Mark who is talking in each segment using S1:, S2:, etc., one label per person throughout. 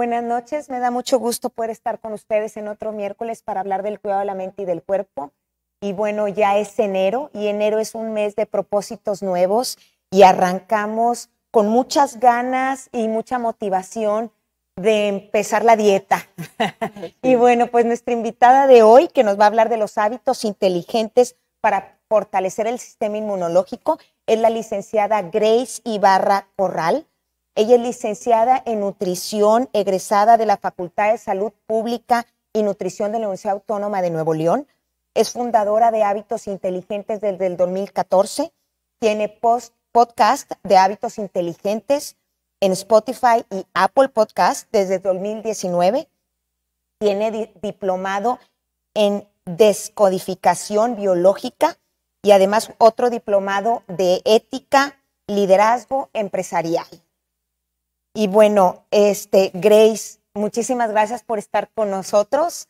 S1: Buenas noches, me da mucho gusto poder estar con ustedes en otro miércoles para hablar del cuidado de la mente y del cuerpo. Y bueno, ya es enero y enero es un mes de propósitos nuevos y arrancamos con muchas ganas y mucha motivación de empezar la dieta. y bueno, pues nuestra invitada de hoy que nos va a hablar de los hábitos inteligentes para fortalecer el sistema inmunológico es la licenciada Grace Ibarra Corral. Ella es licenciada en nutrición, egresada de la Facultad de Salud Pública y Nutrición de la Universidad Autónoma de Nuevo León. Es fundadora de Hábitos Inteligentes desde el 2014. Tiene post podcast de Hábitos Inteligentes en Spotify y Apple Podcast desde 2019. Tiene diplomado en descodificación biológica y además otro diplomado de ética, liderazgo empresarial. Y bueno, este, Grace, muchísimas gracias por estar con nosotros.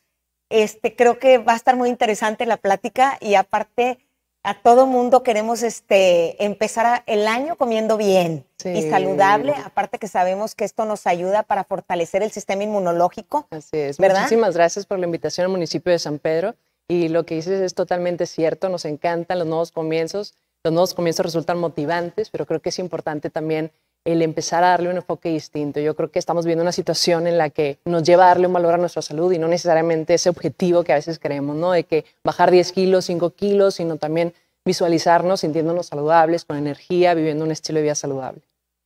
S1: Este, creo que va a estar muy interesante la plática y aparte a todo mundo queremos este, empezar el año comiendo bien y saludable, aparte que sabemos que esto nos ayuda para fortalecer el sistema inmunológico. Así es, ¿verdad? muchísimas
S2: gracias por la invitación al municipio de San Pedro y lo que dices es totalmente cierto, nos encantan los nuevos comienzos, los nuevos comienzos resultan motivantes, pero creo que es importante también el empezar a darle un enfoque distinto. Yo creo que estamos viendo una situación en la que nos lleva a darle un valor a nuestra salud y no necesariamente ese objetivo que a veces creemos, ¿no? De que bajar 10 kilos, 5 kilos, sino también visualizarnos sintiéndonos saludables, con energía, viviendo un estilo de vida saludable.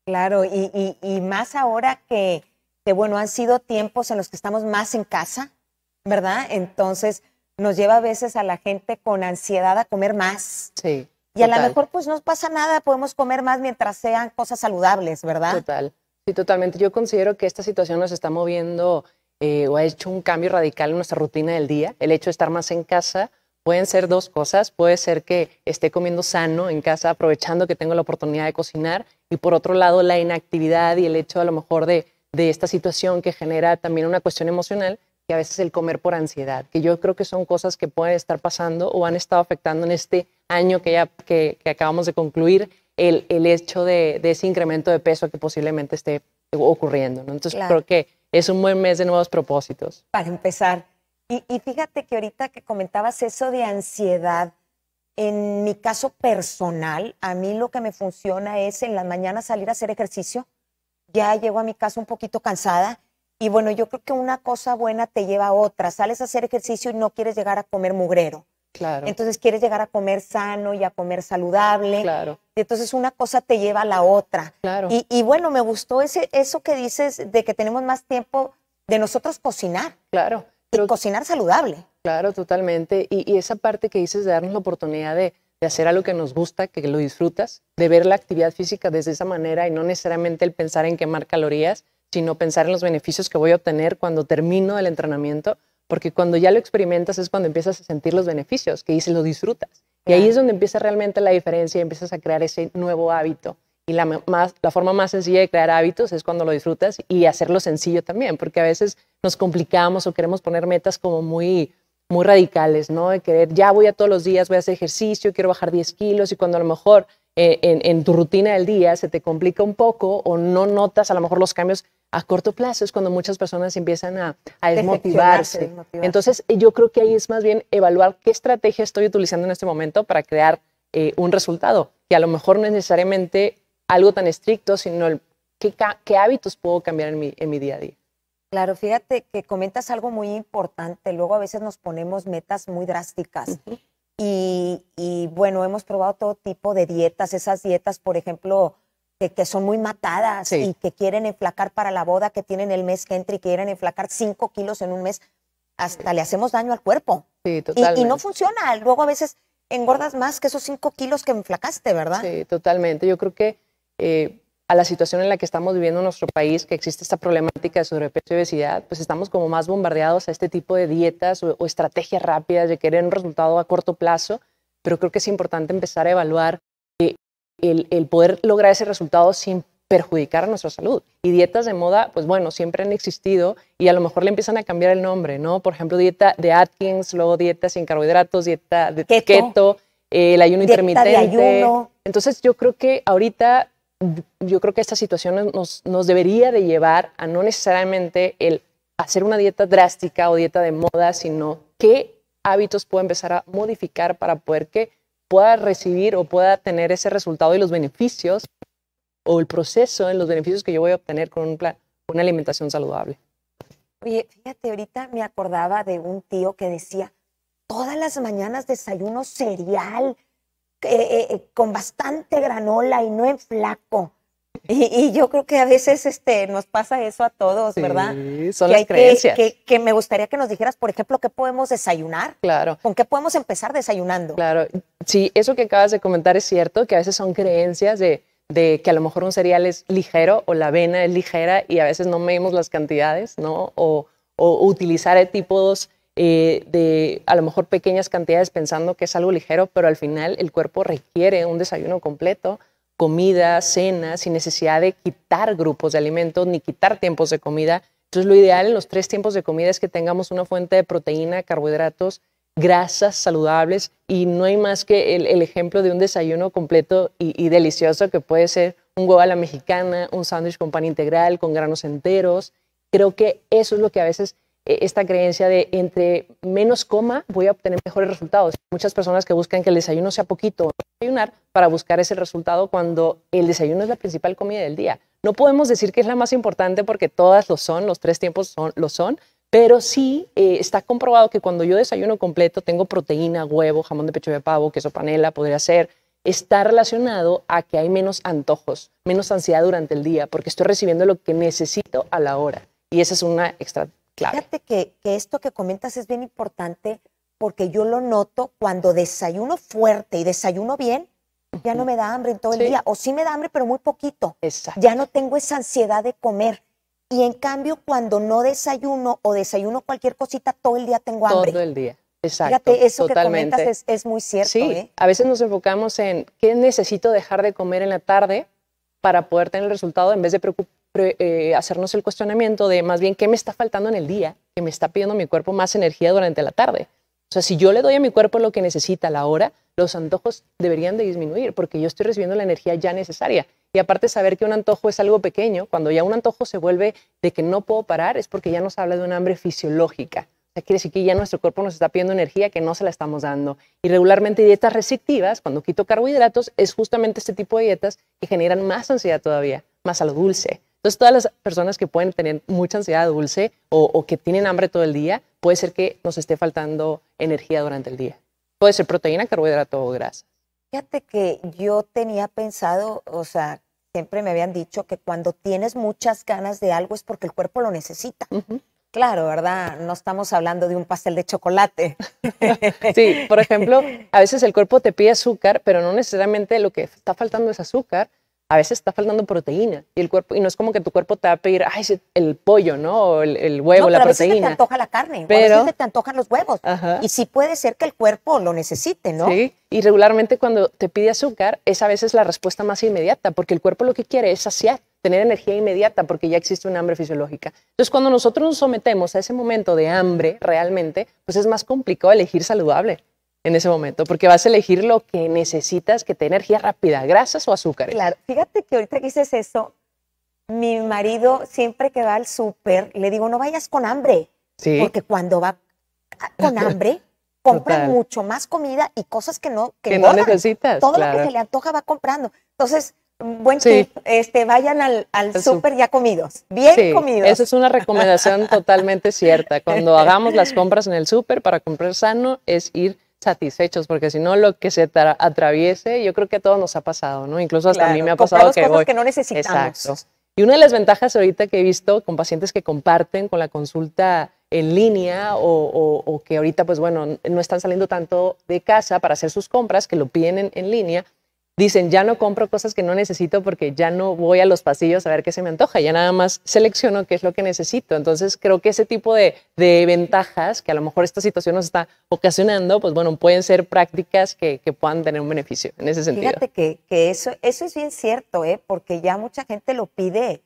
S1: Claro, y, más ahora que, que, bueno, han sido tiempos en los que estamos más en casa, ¿verdad? Entonces nos lleva a veces a la gente con ansiedad a comer más. Sí y a lo mejor pues no pasa nada, podemos comer más mientras sean cosas saludables, ¿verdad? Total. Sí, totalmente. Yo considero que esta situación nos
S2: está moviendo eh, o ha hecho un cambio radical en nuestra rutina del día. El hecho de estar más en casa pueden ser dos cosas. Puede ser que esté comiendo sano en casa, aprovechando que tengo la oportunidad de cocinar. Y por otro lado, la inactividad y el hecho a lo mejor de, de esta situación que genera también una cuestión emocional, que a veces el comer por ansiedad, que yo creo que son cosas que pueden estar pasando o han estado afectando en este año que, ya, que, acabamos de concluir, el, hecho de, ese incremento de peso que posiblemente esté ocurriendo. Entonces creo que es un buen mes de nuevos propósitos.
S1: Para empezar. Y, y fíjate que ahorita que comentabas eso de ansiedad, en mi caso personal, a mí lo que me funciona es en las mañanas salir a hacer ejercicio. Ya llego a mi casa un poquito cansada. Y bueno, yo creo que una cosa buena te lleva a otra. Sales a hacer ejercicio y no quieres llegar a comer mugrero. Entonces quieres llegar a comer sano y a comer saludable. Claro. Y entonces una cosa te lleva a la otra. Claro. Y, bueno, me gustó ese, eso que dices de que tenemos más tiempo de nosotros cocinar. Claro. Pero, y cocinar saludable.
S2: Claro, totalmente. Y, esa parte que dices de darnos la oportunidad de, de hacer algo que nos gusta, que lo disfrutas, de ver la actividad física desde esa manera y no necesariamente el pensar en quemar calorías, sino pensar en los beneficios que voy a obtener cuando termino el entrenamiento porque cuando ya lo experimentas es cuando empiezas a sentir los beneficios, que dices, lo disfrutas. Y ahí es donde empieza realmente la diferencia empiezas a crear ese nuevo hábito. Y la, más, la forma más sencilla de crear hábitos es cuando lo disfrutas y hacerlo sencillo también, porque a veces nos complicamos o queremos poner metas como muy, muy radicales, ¿no? De querer, ya voy a todos los días, voy a hacer ejercicio, quiero bajar 10 kilos y cuando a lo mejor eh, en, tu rutina del día se te complica un poco o no notas a lo mejor los cambios a corto plazo es cuando muchas personas empiezan a, desmotivarse. Entonces, yo creo que ahí es más bien evaluar qué estrategia estoy utilizando en este momento para crear eh, un resultado, que a lo mejor no es necesariamente algo tan estricto, sino qué, hábitos puedo cambiar en mi, día a día.
S1: Claro, fíjate que comentas algo muy importante. Luego a veces nos ponemos metas muy drásticas. y bueno, hemos probado todo tipo de dietas. Esas dietas, por ejemplo, que, son muy matadas y que quieren enflacar para la boda que tienen el mes que entra y quieren enflacar 5 kilos en un mes, hasta le hacemos daño al cuerpo. Sí, totalmente. Y, no funciona. Luego a veces engordas más que esos 5 kilos que enflacaste, ¿verdad?
S2: Sí, totalmente. Yo creo que eh, a la situación en la que estamos viviendo en nuestro país, que existe esta problemática de sobrepeso y obesidad, pues estamos como más bombardeados a este tipo de dietas o, o estrategias rápidas de querer un resultado a corto plazo, pero creo que es importante empezar a evaluar el, poder lograr ese resultado sin perjudicar a nuestra salud. Y dietas de moda, pues bueno, siempre han existido y a lo mejor le empiezan a cambiar el nombre, ¿no? Por ejemplo, dieta de Atkins, luego dieta sin carbohidratos, dieta de keto, el ayuno intermitente. Entonces yo creo que ahorita, yo creo que esta situación nos, nos debería de llevar a no necesariamente el hacer una dieta drástica o dieta de moda, sino qué hábitos puedo empezar a modificar para poder que pueda recibir o pueda tener ese resultado y los beneficios o el proceso en los beneficios que yo voy a obtener con una alimentación saludable.
S1: Oye, fíjate, ahorita me acordaba de un tío que decía, todas las mañanas desayuno cereal eh, eh, eh, con bastante granola y no en flaco. Y, yo creo que a veces este, nos pasa eso a todos, sí, ¿verdad? Son las creencias. Que, me gustaría que nos dijeras, por ejemplo, qué podemos desayunar. Claro. ¿Con qué podemos
S2: empezar desayunando? Claro. Sí, eso que acabas de comentar es cierto, que a veces son creencias de, que a lo mejor un cereal es ligero o la avena es ligera y a veces no medimos las cantidades, ¿no? O, utilizar tipos eh, de a lo mejor pequeñas cantidades pensando que es algo ligero, pero al final el cuerpo requiere un desayuno completo comida, cena, sin necesidad de quitar grupos de alimentos ni quitar tiempos de comida. Entonces, lo ideal en los tres tiempos de comida es que tengamos una fuente de proteína, carbohidratos, grasas saludables y no hay más que el, ejemplo de un desayuno completo y, y, delicioso que puede ser un huevo a la mexicana, un sándwich con pan integral, con granos enteros. Creo que eso es lo que a veces eh, esta creencia de entre menos coma voy a obtener mejores resultados. Muchas personas que buscan que el desayuno sea poquito, desayunar para buscar ese resultado cuando el desayuno es la principal comida del día. No podemos decir que es la más importante porque todas lo son, los tres tiempos lo son, pero sí eh, está comprobado que cuando yo desayuno completo tengo proteína, huevo, jamón de pecho de pavo, queso panela, podría ser, está relacionado a que hay menos antojos, menos ansiedad durante el día, porque estoy recibiendo lo que necesito a la hora. Y esa es
S1: una estrategia Fíjate que, que esto que comentas es bien importante porque yo lo noto cuando desayuno fuerte y desayuno bien, ya no me da hambre en todo el día, o sí me da hambre, pero muy poquito. Ya no tengo esa ansiedad de comer. Y en cambio, cuando no desayuno o desayuno cualquier cosita, todo el día tengo hambre. Todo
S2: el día. Exacto. Fíjate, eso que comentas es,
S1: es, muy cierto. Sí, ¿eh? a
S2: veces nos enfocamos en qué necesito dejar de comer en la tarde para poder tener el resultado en vez de preocupar eh, hacernos el cuestionamiento de más bien qué me está faltando en el día, que me está pidiendo mi cuerpo más energía durante la tarde. O sea, si yo le doy a mi cuerpo lo que necesita a la hora, los antojos deberían de disminuir porque yo estoy recibiendo la energía ya necesaria. Y aparte saber que un antojo es algo pequeño, cuando ya un antojo se vuelve de que no puedo parar, es porque ya nos habla de una hambre fisiológica. O sea, quiere decir que ya nuestro cuerpo nos está pidiendo energía que no se la estamos dando. Y regularmente dietas restrictivas, cuando quito carbohidratos, es justamente este tipo de dietas que generan más ansiedad todavía, más a lo dulce, entonces, todas las personas que pueden tener mucha ansiedad dulce o, que tienen hambre todo el día, puede ser que nos esté faltando energía durante el día. Puede ser proteína, carbohidrato o grasa.
S1: Fíjate que yo tenía pensado, o sea, siempre me habían dicho que cuando tienes muchas ganas de algo es porque el cuerpo lo necesita. Claro, ¿verdad? No estamos hablando de un pastel de chocolate.
S2: sí, por ejemplo, a veces el cuerpo te pide azúcar, pero no necesariamente lo que está faltando es azúcar, a veces está faltando proteína y el cuerpo y no es como que tu cuerpo te va a pedir ay el pollo no o el, huevo la proteína te antoja
S1: la carne pero, a veces te antojan los huevos
S2: y sí puede ser que el cuerpo lo necesite no sí y regularmente cuando te pide azúcar es a veces la respuesta más inmediata porque el cuerpo lo que quiere es saciar tener energía inmediata porque ya existe un hambre fisiológica. Entonces, cuando nosotros nos sometemos a ese momento de hambre realmente, pues es más complicado elegir saludable en ese momento, porque vas a elegir lo que necesitas que te energía rápida, grasas o azúcares.
S1: Claro, fíjate que ahorita que dices eso, mi marido siempre que va al súper le digo, no vayas con hambre, ¿Sí? porque cuando va con hambre compra mucho más comida y cosas que no que, no necesitas. Todo lo que se le antoja va comprando. Entonces, buen este, vayan al, al súper ya comidos, bien comidos. Esa es
S2: una recomendación totalmente cierta. Cuando hagamos las compras en el súper para comprar sano es ir satisfechos, porque si no, lo que se atraviese, yo creo que a todos nos ha pasado, ¿no? Incluso hasta a mí me ha pasado que cosas que no necesitamos. Y una de las ventajas ahorita que he visto con pacientes que comparten con la consulta en línea o, que ahorita, pues bueno, no están saliendo tanto de casa para hacer sus compras, que lo piden en línea, dicen, ya no compro cosas que no necesito porque ya no voy a los pasillos a ver qué se me antoja, ya nada más selecciono qué es lo que necesito. Entonces creo que ese tipo de, ventajas que a lo mejor esta situación nos está ocasionando, pues bueno, pueden ser prácticas que, puedan tener un beneficio en ese sentido. Fíjate que,
S1: eso, eso es bien cierto, ¿eh? porque ya mucha gente lo pide.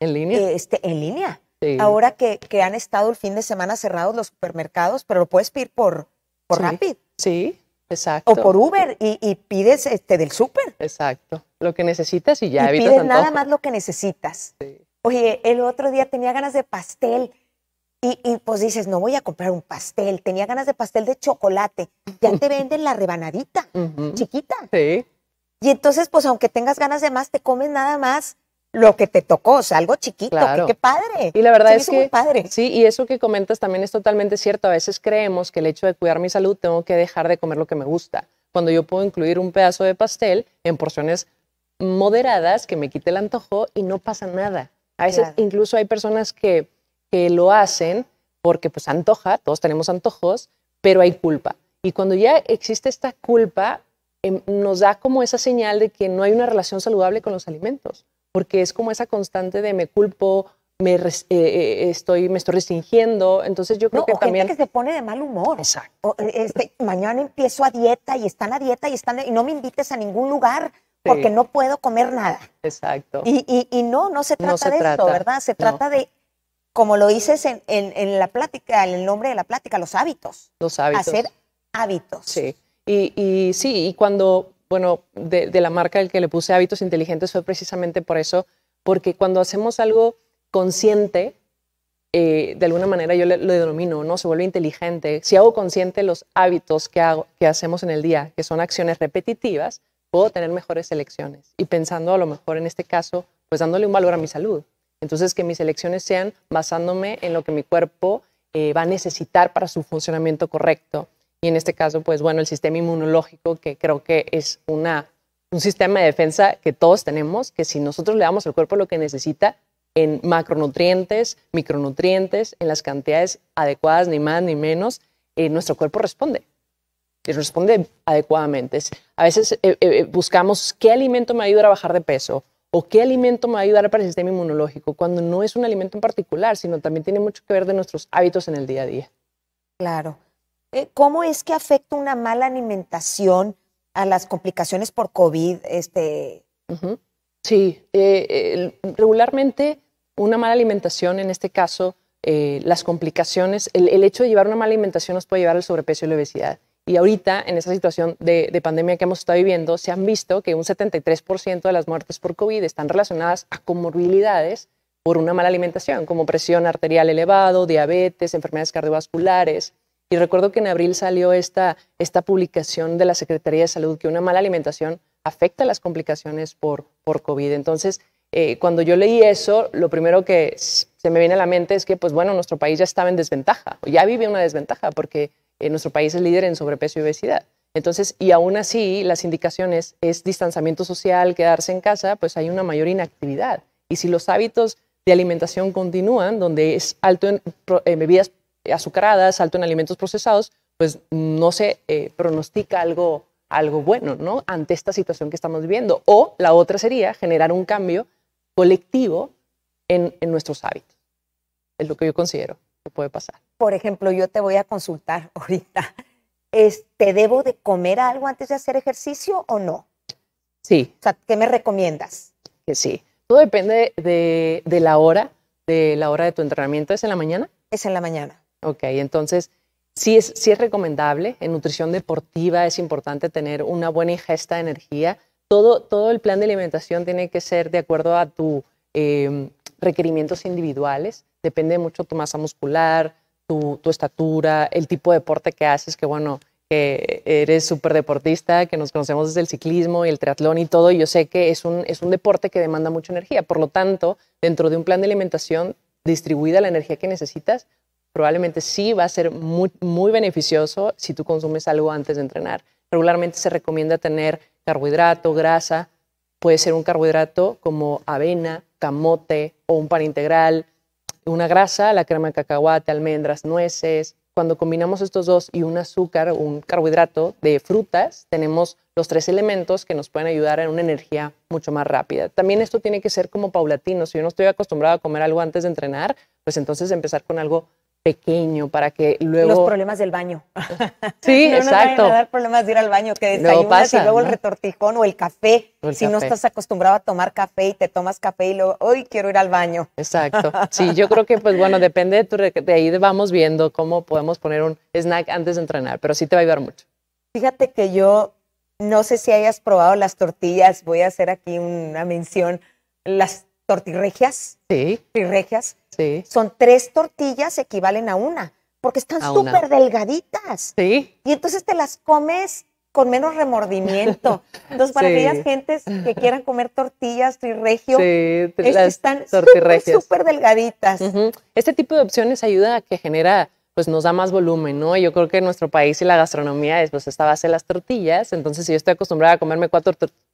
S1: ¿En línea? Este, en línea. Ahora que, han estado el fin de semana cerrados los supermercados, pero lo puedes pedir por, por Rapid. Sí. Exacto. O por Uber y, pides este, del súper. Exacto. Lo que necesitas
S2: y ya y pides nada más
S1: lo que necesitas. Sí. Oye, el otro día tenía ganas de pastel y, pues dices, no voy a comprar un pastel. Tenía ganas de pastel de chocolate. Ya te venden la rebanadita chiquita. Sí. Y entonces, pues aunque tengas ganas de más, te comes nada más lo que te tocó, o sea, algo chiquito, que qué padre. Y la verdad es que
S2: padre. sí, y eso que comentas también es totalmente cierto. A veces creemos que el hecho de cuidar mi salud tengo que dejar de comer lo que me gusta, cuando yo puedo incluir un pedazo de pastel en porciones moderadas que me quite el antojo y no pasa nada. A veces incluso hay personas que, lo hacen porque pues antoja, todos tenemos antojos, pero hay culpa. Y cuando ya existe esta culpa, em, nos da como esa señal de que no hay una relación saludable con los alimentos porque es como esa constante de me culpo, me, eh, eh, estoy, me estoy restringiendo. Entonces yo creo que o también... Gente
S1: que se pone de mal humor. Exacto. Eh, este, mañana empiezo a dieta y están a dieta y están... no me invites a ningún lugar porque no puedo comer nada. Exacto. Y, no, no se trata de esto, ¿verdad? Se trata de, como lo dices en, la plática, en el nombre de la plática, los hábitos. Los hábitos. Hacer hábitos.
S2: Sí. Y, y sí, y cuando bueno, de, la marca del que le puse hábitos inteligentes fue precisamente por eso, porque cuando hacemos algo consciente, eh, de alguna manera yo lo denomino, ¿no? Se vuelve inteligente. Si hago consciente los hábitos que, que hacemos en el día, que son acciones repetitivas, puedo tener mejores elecciones. Y pensando a lo mejor en este caso, pues dándole un valor a mi salud. Entonces, que mis elecciones sean basándome en lo que mi cuerpo eh, va a necesitar para su funcionamiento correcto y en este caso, pues bueno, el sistema inmunológico, que creo que es un sistema de defensa que todos tenemos, que si nosotros le damos al cuerpo lo que necesita en macronutrientes, micronutrientes, en las cantidades adecuadas, ni más ni menos, eh, nuestro cuerpo responde. Y responde adecuadamente. A veces eh, eh, buscamos qué alimento me ayuda a bajar de peso o qué alimento me va a para el sistema inmunológico, cuando no es un alimento en particular, sino también tiene
S1: mucho que ver de nuestros hábitos en el día a día. Claro. Eh, ¿Cómo es que afecta una mala alimentación a las complicaciones por COVID? Este?
S2: Sí, eh, regularmente una mala alimentación, en este caso, eh, las complicaciones, el, hecho de llevar una mala alimentación nos puede llevar al sobrepeso y la obesidad. Y ahorita, en esta situación de, de pandemia que hemos estado viviendo, se han visto que un 73% de las muertes por COVID están relacionadas a comorbilidades por una mala alimentación, como presión arterial elevado, diabetes, enfermedades cardiovasculares, y recuerdo que en abril salió esta, esta publicación de la Secretaría de Salud que una mala alimentación afecta las complicaciones por, por COVID. Entonces, eh, cuando yo leí eso, lo primero que se me viene a la mente es que, pues bueno, nuestro país ya estaba en desventaja, ya vive una desventaja, porque eh, nuestro país es líder en sobrepeso y obesidad. Entonces, y aún así, las indicaciones es distanciamiento social, quedarse en casa, pues hay una mayor inactividad. Y si los hábitos de alimentación continúan, donde es alto en, en bebidas azucaradas, salto en alimentos procesados, pues no se eh, pronostica algo, algo bueno, ¿no? Ante esta situación que estamos viviendo. O la otra sería generar un cambio colectivo en, en nuestros hábitos. Es lo que yo considero
S1: que puede pasar. Por ejemplo, yo te voy a consultar ahorita. ¿te ¿Debo de comer algo antes de hacer ejercicio o no? Sí. O sea, ¿qué me recomiendas?
S2: Que sí. Todo depende de, de la hora, de la hora de tu entrenamiento. ¿Es en la mañana? Es en la mañana. Ok, entonces sí es, sí es recomendable. En nutrición deportiva es importante tener una buena ingesta de energía. Todo, todo el plan de alimentación tiene que ser de acuerdo a tus em, requerimientos individuales. Depende mucho tu masa muscular, tu, estatura, el tipo de deporte que haces, que bueno, que eres súper deportista, que nos conocemos desde el ciclismo y el triatlón y todo, y yo sé que es un, es un deporte que demanda mucha energía. Por lo tanto, dentro de un plan de alimentación distribuida la energía que necesitas, probablemente sí va a ser muy, beneficioso si tú consumes algo antes de entrenar. Regularmente se recomienda tener carbohidrato, grasa, puede ser un carbohidrato como avena, camote o un pan integral, una grasa, la crema de cacahuate, almendras, nueces. Cuando combinamos estos dos y un azúcar, un carbohidrato de frutas, tenemos los tres elementos que nos pueden ayudar en una energía mucho más rápida. También esto tiene que ser como paulatino. Si yo no estoy acostumbrado a comer algo antes de entrenar, pues entonces empezar con algo pequeño para que luego los
S1: problemas del baño
S2: sí no, exacto no, a dar
S1: problemas de ir al baño que desayunas y luego el retortijón o el café si no estás acostumbrado a tomar café y te tomas café y luego hoy quiero ir al baño exacto sí
S2: yo creo que pues bueno depende de tu de ahí vamos viendo cómo podemos poner un snack antes de entrenar pero sí te va a ayudar mucho
S1: fíjate que yo no sé si hayas probado las tortillas voy a hacer aquí una mención las tortirregias sí. Trirregias. sí. son tres tortillas equivalen a una, porque están súper delgaditas. Sí. Y entonces te las comes con menos remordimiento. Entonces, para aquellas gentes que quieran comer tortillas triregio, sí, están súper delgaditas. Este tipo de
S2: opciones ayuda a que genera, pues nos da más volumen, ¿no? Yo creo que en nuestro país y la gastronomía es pues esta base de las tortillas. Entonces, si yo estoy acostumbrada a comerme cuatro,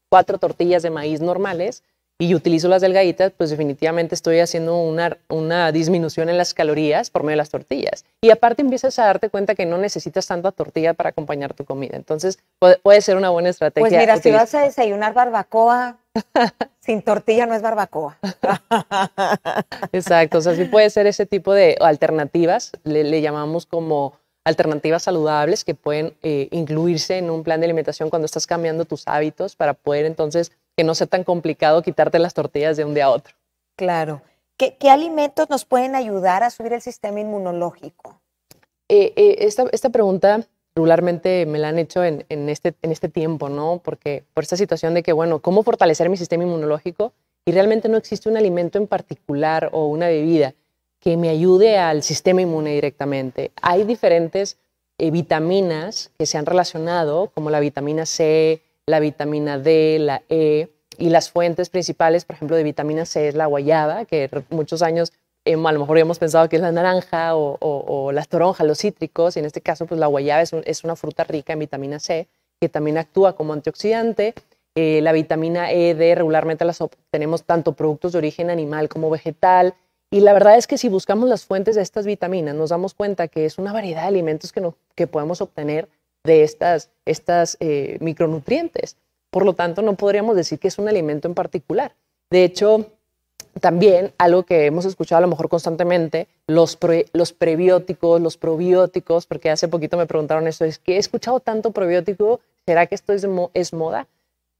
S2: cuatro tortillas de maíz normales, y utilizo las delgaditas, pues definitivamente estoy haciendo una, una disminución en las calorías por medio de las tortillas. Y aparte empiezas a darte cuenta que no necesitas tanta tortilla para acompañar tu comida. Entonces puede, ser una buena estrategia. Pues mira, si vas a
S1: desayunar barbacoa, sin tortilla no es barbacoa.
S2: Exacto, o sea, sí puede ser ese tipo de alternativas, le, llamamos como alternativas saludables que pueden eh, incluirse en un plan de alimentación cuando estás cambiando tus hábitos para poder entonces no sea tan complicado quitarte las tortillas de un día a otro. Claro.
S1: ¿Qué, alimentos nos pueden ayudar a subir el sistema inmunológico?
S2: Eh, eh, esta, pregunta regularmente me la han hecho este, en, este, tiempo, ¿no? Porque por esta situación de que, bueno, ¿cómo fortalecer mi sistema inmunológico? Y realmente no existe un alimento en particular o una bebida que me ayude al sistema inmune directamente. Hay diferentes eh, vitaminas que se han relacionado, como la vitamina C, la vitamina D, la E y las fuentes principales, por ejemplo, de vitamina C es la guayaba, que muchos años em, a lo mejor habíamos pensado que es la naranja o, las toronjas, los cítricos, y en este caso, pues la guayaba es, una fruta rica en vitamina C, que también actúa como antioxidante. Eh, la vitamina E, D, regularmente las obtenemos tanto productos de origen animal como vegetal. Y la verdad es que si buscamos las fuentes de estas vitaminas, nos damos cuenta que es una variedad de alimentos que, que podemos obtener de estas, estas eh, micronutrientes. Por lo tanto, no podríamos decir que es un alimento en particular. De hecho, también algo que hemos escuchado a lo mejor constantemente, los, los prebióticos, los probióticos, porque hace poquito me preguntaron esto, es que he escuchado tanto probiótico, ¿será que esto es, moda?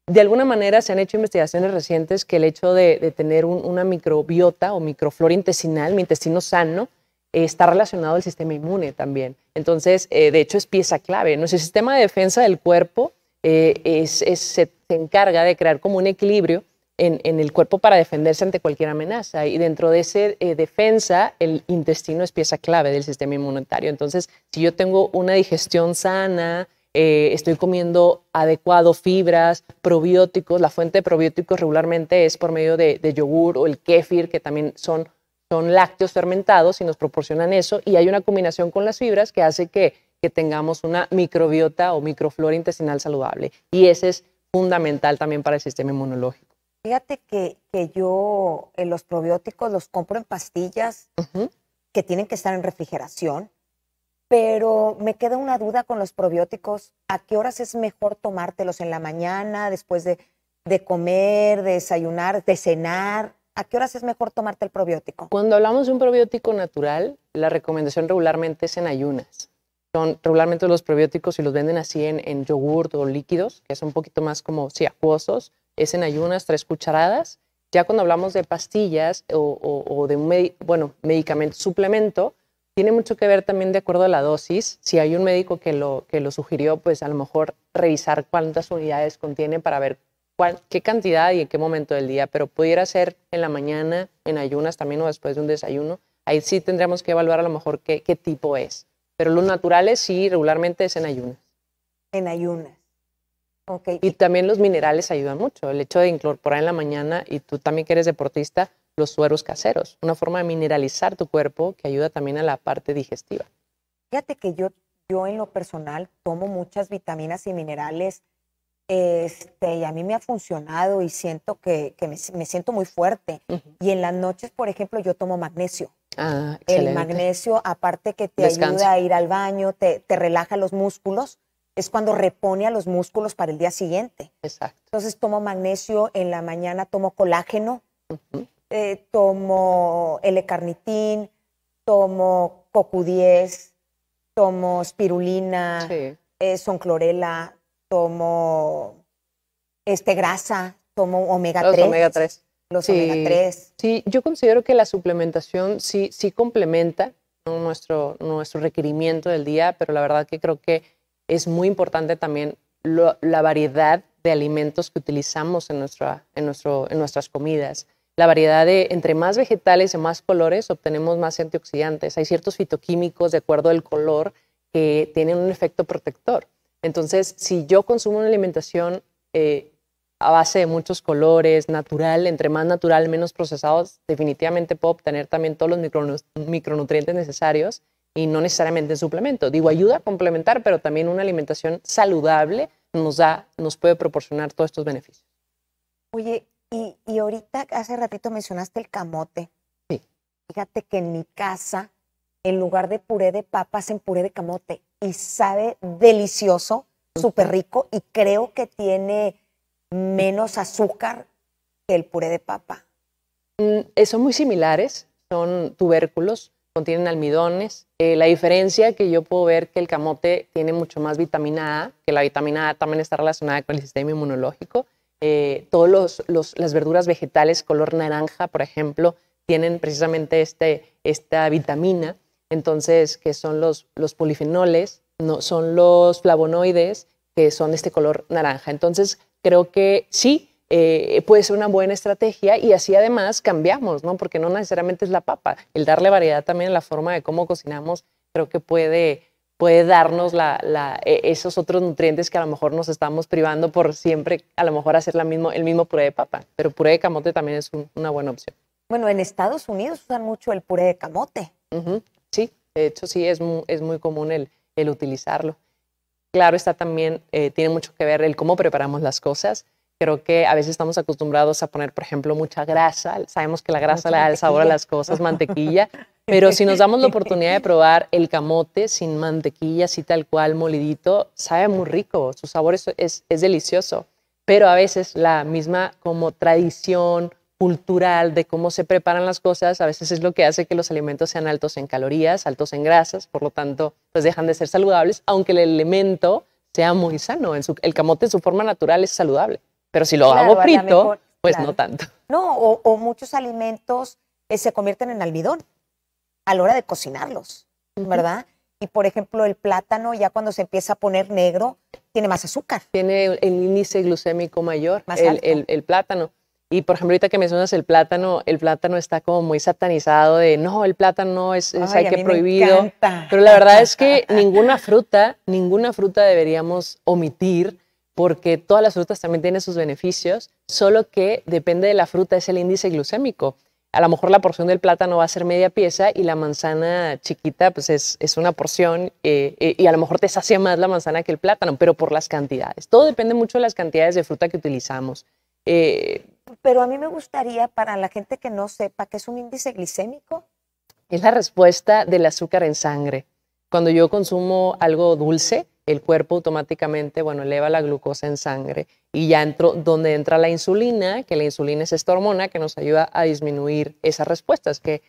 S2: De alguna manera se han hecho investigaciones recientes que el hecho de, tener una microbiota o microflora intestinal, mi intestino sano, está relacionado al sistema inmune también. Entonces, eh, de hecho, es pieza clave. Nuestro sistema de defensa del cuerpo eh, es, se, encarga de crear como un equilibrio en, el cuerpo para defenderse ante cualquier amenaza. Y dentro de esa eh, defensa, el intestino es pieza clave del sistema inmunitario. Entonces, si yo tengo una digestión sana, estoy comiendo adecuado fibras, probióticos, la fuente de probióticos regularmente es por medio de, de yogur o el kéfir, que también son son lácteos fermentados y nos proporcionan eso y hay una combinación con las fibras que hace que, que tengamos una microbiota o microflora intestinal saludable. Y ese es fundamental también para el sistema inmunológico.
S1: Fíjate que, que yo eh, los probióticos los compro en pastillas que tienen que estar en refrigeración, pero me queda una duda con los probióticos. ¿A qué horas es mejor tomártelos? ¿En la mañana, después de, de comer, desayunar, de cenar? ¿a qué horas es mejor tomarte el probiótico?
S2: Cuando hablamos de un probiótico natural, la recomendación regularmente es en ayunas. Son regularmente los probióticos, si los venden así en, en yogurt o líquidos, que son un poquito más como, si acuosos, es en ayunas, tres cucharadas. Ya cuando hablamos de pastillas o, de un bueno, medicamento, suplemento, tiene mucho que ver también de acuerdo a la dosis. Si hay un médico que lo, que lo sugirió, pues a lo mejor revisar cuántas unidades contiene para ver qué cantidad y en qué momento del día, pero pudiera ser en la mañana, en ayunas también o después de un desayuno. Ahí sí tendríamos que evaluar a lo mejor qué, tipo es. Pero los naturales sí, regularmente es en ayunas.
S1: En ayunas. ok
S2: Y también los minerales ayudan mucho. El hecho de incorporar en la mañana, y tú también que eres deportista, los sueros caseros. Una forma de mineralizar tu cuerpo que ayuda también a la parte digestiva.
S1: Fíjate que yo, yo en lo personal tomo muchas vitaminas y minerales este, y a mí me ha funcionado y siento que, me, siento muy fuerte. Y en las noches, por ejemplo, yo tomo magnesio. Ah, el magnesio, aparte que te ayuda a ir al baño, te, relaja los músculos, es cuando repone a los músculos para el día siguiente. Exacto. Entonces tomo magnesio, en la mañana tomo colágeno, eh, tomo L-carnitín, tomo CoQ10, tomo espirulina, eh, sonclorela, tomo este, grasa, tomo omega 3. Los omega 3. sí, omega 3.
S2: Sí, yo considero que la suplementación sí, sí complementa nuestro, nuestro requerimiento del día, pero la verdad que creo que es muy importante también la variedad de alimentos que utilizamos en, nuestra, en, nuestro, en nuestras comidas. La variedad de, entre más vegetales y más colores, obtenemos más antioxidantes. Hay ciertos fitoquímicos, de acuerdo al color, que tienen un efecto protector. Entonces, si yo consumo una alimentación eh, a base de muchos colores, natural, entre más natural, menos procesados, definitivamente puedo obtener también todos los micronutrientes necesarios y no necesariamente en suplemento. Digo, ayuda a complementar, pero también una alimentación saludable nos da, nos puede proporcionar todos estos beneficios.
S1: Oye, y, ahorita hace ratito mencionaste el camote. Sí. Fíjate que en mi casa, en lugar de puré de papas, en puré de camote y sabe delicioso, súper rico y creo que tiene menos azúcar que el puré de papa. Mm, eh, son muy similares, son tubérculos, contienen
S2: almidones. Eh, la diferencia que yo puedo ver que el camote tiene mucho más vitamina A, que la vitamina A también está relacionada con el sistema inmunológico. Eh, Todas las verduras vegetales color naranja, por ejemplo, tienen precisamente este, esta vitamina entonces, que son los, polifenoles, no, son los flavonoides, que son este color naranja. Entonces, creo que sí, eh, puede ser una buena estrategia y así además cambiamos, ¿no? Porque no necesariamente es la papa. El darle variedad también en la forma de cómo cocinamos, creo que puede, puede darnos la, e, esos otros nutrientes que a lo mejor nos estamos privando por siempre, a lo mejor hacer mismo, el mismo puré de papa. Pero puré de camote también es una buena opción.
S1: Bueno, en Estados Unidos usan mucho el puré de camote.
S2: De hecho, sí, es muy, es muy común el, utilizarlo. Claro, está también, eh, tiene mucho que ver el cómo preparamos las cosas. Creo que a veces estamos acostumbrados a poner, por ejemplo, mucha grasa. Sabemos que la grasa le da el sabor a las cosas, mantequilla. Pero si nos damos la oportunidad de probar el camote sin mantequilla, así tal cual, molidito, sabe muy rico. Su sabor es delicioso. Pero a veces la misma como tradición cultural de cómo se preparan las cosas, a veces es lo que hace que los alimentos sean altos en calorías, altos en grasas, por lo tanto, pues dejan de ser saludables, aunque el elemento sea muy sano. el camote en su forma natural es saludable, pero si lo hago frito, pues no tanto.
S1: No, o, muchos alimentos eh, se convierten en almidón a la hora de cocinarlos, ¿verdad? Y por ejemplo, el plátano ya cuando se empieza a poner negro, tiene más azúcar. Tiene el índice glucémico mayor, el,
S2: plátano. Y por ejemplo, ahorita que mencionas el plátano, el plátano está como muy satanizado de no, el plátano es, hay que prohibido. Pero la verdad es que ninguna fruta, ninguna fruta deberíamos omitir porque todas las frutas también tienen sus beneficios, solo que depende de la fruta es el índice glucémico. A lo mejor la porción del plátano va a ser media pieza y la manzana chiquita pues es, es una porción eh, eh, y a lo mejor te sacia más la manzana que el plátano, pero por las cantidades. Todo depende mucho de las cantidades de fruta que utilizamos. Eh,
S1: pero a mí me gustaría, para la gente que no sepa, ¿qué es un índice glicémico?
S2: Es la respuesta del azúcar en sangre. Cuando yo consumo algo dulce, el cuerpo automáticamente, bueno, eleva la glucosa en sangre y ya entro donde entra la insulina, que la insulina es esta hormona que nos ayuda a disminuir esas respuestas, que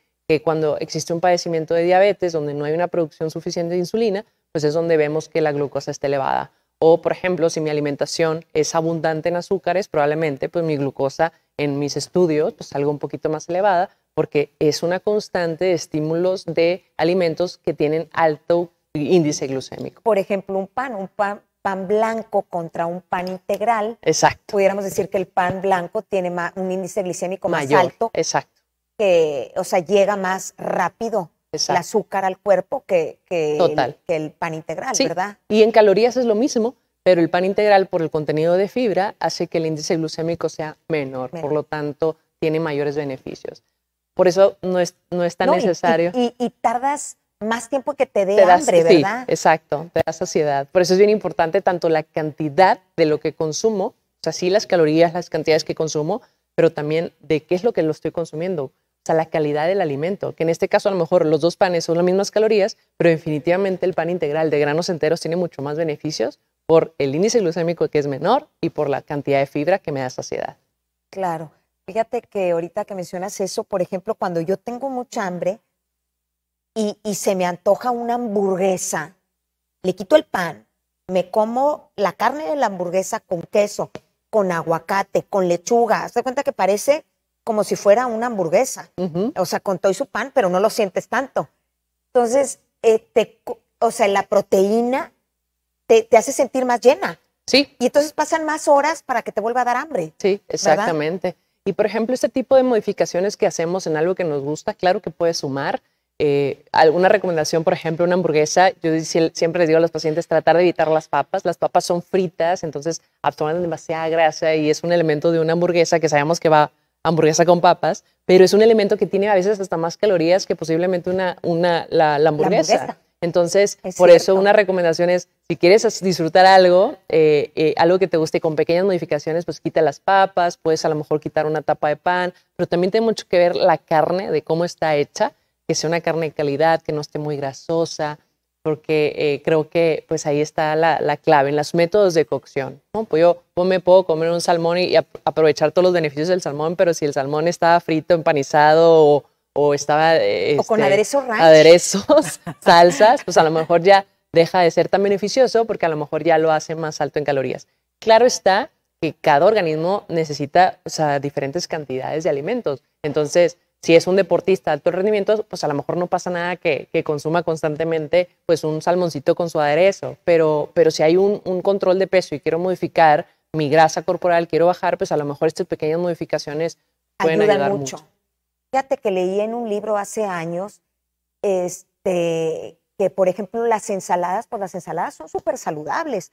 S2: cuando existe un padecimiento de diabetes, donde no hay una producción suficiente de insulina, pues es donde vemos que la glucosa está elevada o, por ejemplo, si mi alimentación es abundante en azúcares, probablemente pues mi glucosa en mis estudios pues salga un poquito más elevada porque es una constante de estímulos de alimentos que tienen alto índice glucémico.
S1: Por ejemplo, un pan, un pan, blanco contra un pan integral. Exacto. Pudiéramos decir que el pan blanco tiene más, un índice glucémico más Mayor, alto. Exacto. Que, o sea, llega más rápido el azúcar al cuerpo que, El, que el, pan integral, sí. ¿verdad?
S2: Y en calorías es lo mismo, pero el pan integral por el contenido de fibra hace que el índice glucémico sea menor, por lo tanto tiene mayores beneficios. Por eso no es, tan necesario.
S1: Y, tardas más tiempo que te dé hambre, ¿verdad? Sí,
S2: exacto, te da saciedad. Por eso es bien importante tanto la cantidad de lo que consumo, o sea, sí las calorías, las cantidades que consumo, pero también de qué es lo que lo estoy consumiendo sea, la calidad del alimento, que en este caso a lo mejor los dos panes son las mismas calorías, pero definitivamente el pan integral de granos enteros tiene mucho más beneficios por el índice glucémico que es menor y por la cantidad de fibra que me da saciedad.
S1: Claro. Fíjate que ahorita que mencionas eso, por ejemplo, cuando yo tengo mucha hambre y, y se me antoja una hamburguesa, le quito el pan, me como la carne de la hamburguesa con queso, con aguacate, con lechuga. Hazte cuenta que parece como si fuera una hamburguesa, o sea, con todo y su pan, pero no lo sientes tanto. Entonces, eh, o sea, la proteína te, hace sentir más llena. Sí. Y entonces pasan más horas para que te vuelva a dar hambre. Sí, exactamente. Y por ejemplo,
S2: este tipo de modificaciones que hacemos en algo que nos gusta, claro que puede sumar. Eh, alguna recomendación, por ejemplo, una hamburguesa, yo siempre les digo a los pacientes tratar de evitar las papas. Las papas son fritas, entonces absorben demasiada grasa y es un elemento de una hamburguesa que sabemos que va hamburguesa con papas, pero es un elemento que tiene a veces hasta más calorías que posiblemente una, una, la, hamburguesa. Entonces, por eso una recomendación es, si quieres disfrutar algo, eh, eh, algo que te guste con pequeñas modificaciones, pues quita las papas, puedes a lo mejor quitar una tapa de pan, pero también tiene mucho que ver la carne, de cómo está hecha, que sea una carne de calidad, que no esté muy grasosa, porque eh, creo que pues ahí está la, clave en los métodos de cocción. ¿no? Pues yo me puedo comer un salmón y, aprovechar todos los beneficios del salmón, pero si el salmón estaba frito, empanizado o, estaba... Eh, o con este, aderezos Aderezos, salsas, pues a lo mejor ya deja de ser tan beneficioso porque a lo mejor ya lo hace más alto en calorías. Claro está que cada organismo necesita diferentes cantidades de alimentos. Entonces, si es un deportista de alto rendimiento, pues a lo mejor no pasa nada que, consuma constantemente pues un salmoncito con su aderezo, pero, pero si hay un, control de peso y quiero modificar mi grasa corporal, quiero bajar, pues a lo mejor estas pequeñas modificaciones pueden ayudar mucho. mucho.
S1: Fíjate que leí en un libro hace años este, que, por ejemplo, las ensaladas, pues las ensaladas son súper saludables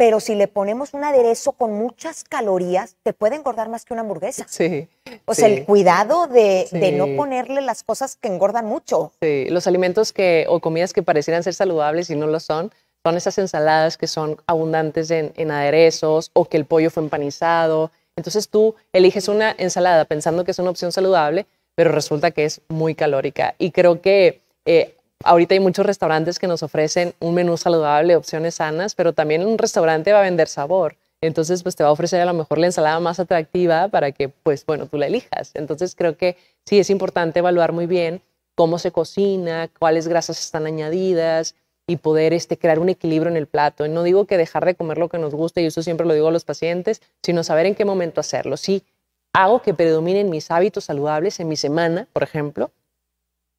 S1: pero si le ponemos un aderezo con muchas calorías, te puede engordar más que una hamburguesa. Sí. O sea, el cuidado de, no ponerle las cosas que engordan mucho.
S2: Sí, los alimentos que, o comidas que parecieran ser saludables y no lo son, son esas ensaladas que son abundantes en, aderezos o que el pollo fue empanizado. Entonces tú eliges una ensalada pensando que es una opción saludable, pero resulta que es muy calórica. Y creo que eh, Ahorita hay muchos restaurantes que nos ofrecen un menú saludable, opciones sanas, pero también un restaurante va a vender sabor. Entonces, pues te va a ofrecer a lo mejor la ensalada más atractiva para que, pues bueno, tú la elijas. Entonces, creo que sí es importante evaluar muy bien cómo se cocina, cuáles grasas están añadidas y poder este, crear un equilibrio en el plato. no digo que dejar de comer lo que nos gusta, y eso siempre lo digo a los pacientes, sino saber en qué momento hacerlo. Si hago que predominen mis hábitos saludables en mi semana, por ejemplo,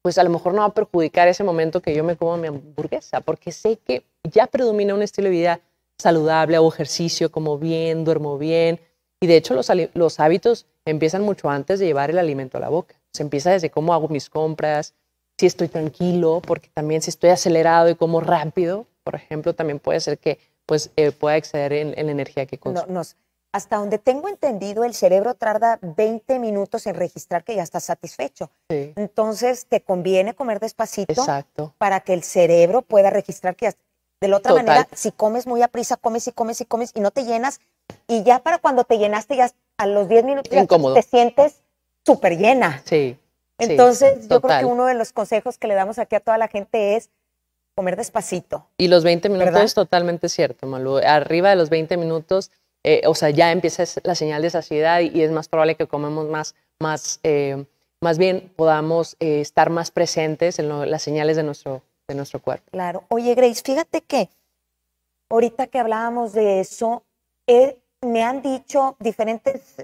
S2: pues a lo mejor no va a perjudicar ese momento que yo me como mi hamburguesa, porque sé que ya predomina un estilo de vida saludable, hago ejercicio, como bien, duermo bien. Y de hecho los, hábitos empiezan mucho antes de llevar el alimento a la boca. Se empieza desde cómo hago mis compras, si estoy tranquilo, porque también si estoy acelerado y como rápido, por ejemplo, también puede ser que pues eh, pueda exceder en, la energía que consumo. No,
S1: hasta donde tengo entendido, el cerebro tarda 20 minutos en registrar que ya estás satisfecho. Entonces, te conviene comer despacito para que el cerebro pueda registrar que ya de la otra manera, si comes muy a prisa, comes y comes y comes y no te llenas, y ya para cuando te llenaste, ya a los 10 minutos te sientes súper llena. Sí. Entonces, yo creo que uno de los consejos que le damos aquí a toda la gente es comer despacito.
S2: Y los 20 minutos es totalmente cierto, Malu. Arriba de los 20 minutos eh, o sea, ya empieza la señal de saciedad y, es más probable que comamos más, más, eh, más bien podamos eh, estar más presentes en las señales de nuestro, de nuestro cuerpo.
S1: Claro. Oye, Grace, fíjate que ahorita que hablábamos de eso, me han dicho diferentes,